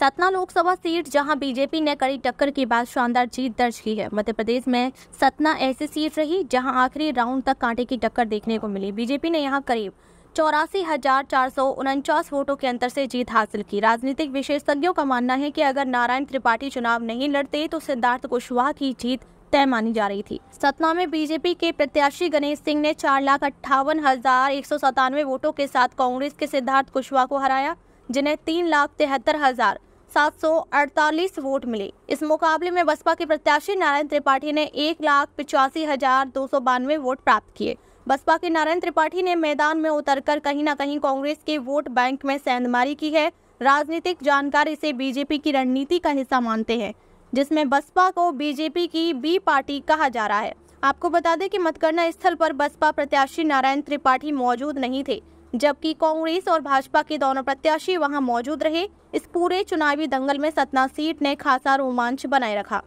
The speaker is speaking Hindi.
सतना लोकसभा सीट जहां बीजेपी ने कड़ी टक्कर के बाद शानदार जीत दर्ज की है मध्य प्रदेश में सतना ऐसी सीट रही जहां आखिरी राउंड तक कांटे की टक्कर देखने को मिली बीजेपी ने यहां करीब चौरासी हजार चार सौ उनचास वोटों के अंतर से जीत हासिल की राजनीतिक विशेषज्ञों का मानना है कि अगर नारायण त्रिपाठी चुनाव नहीं लड़ते तो सिद्धार्थ कुशवाहा की जीत तय मानी जा रही थी सतना में बीजेपी के प्रत्याशी गणेश सिंह ने चार लाख अट्ठावन हजार एक सौ सतानवे वोटों के साथ कांग्रेस के सिद्धार्थ कुशवाहा को हराया जिन्हें तीन लाख तिहत्तर हजार सात सौ अड़तालीस वोट मिले इस मुकाबले में बसपा के प्रत्याशी नारायण त्रिपाठी ने एक लाख पिचासी हजार दो सौ बानवे वोट प्राप्त किए बसपा के नारायण त्रिपाठी ने मैदान में उतरकर कहीं न कहीं कांग्रेस के वोट बैंक में सेंधमारी की है राजनीतिक जानकार इसे बीजेपी की रणनीति का हिस्सा मानते हैं जिसमें बसपा को बीजेपी की बी पार्टी कहा जा रहा है आपको बता दें कि मतगणना स्थल पर बसपा प्रत्याशी नारायण त्रिपाठी मौजूद नहीं थे जबकि कांग्रेस और भाजपा के दोनों प्रत्याशी वहां मौजूद रहे इस पूरे चुनावी दंगल में सतना सीट ने खासा रोमांच बनाए रखा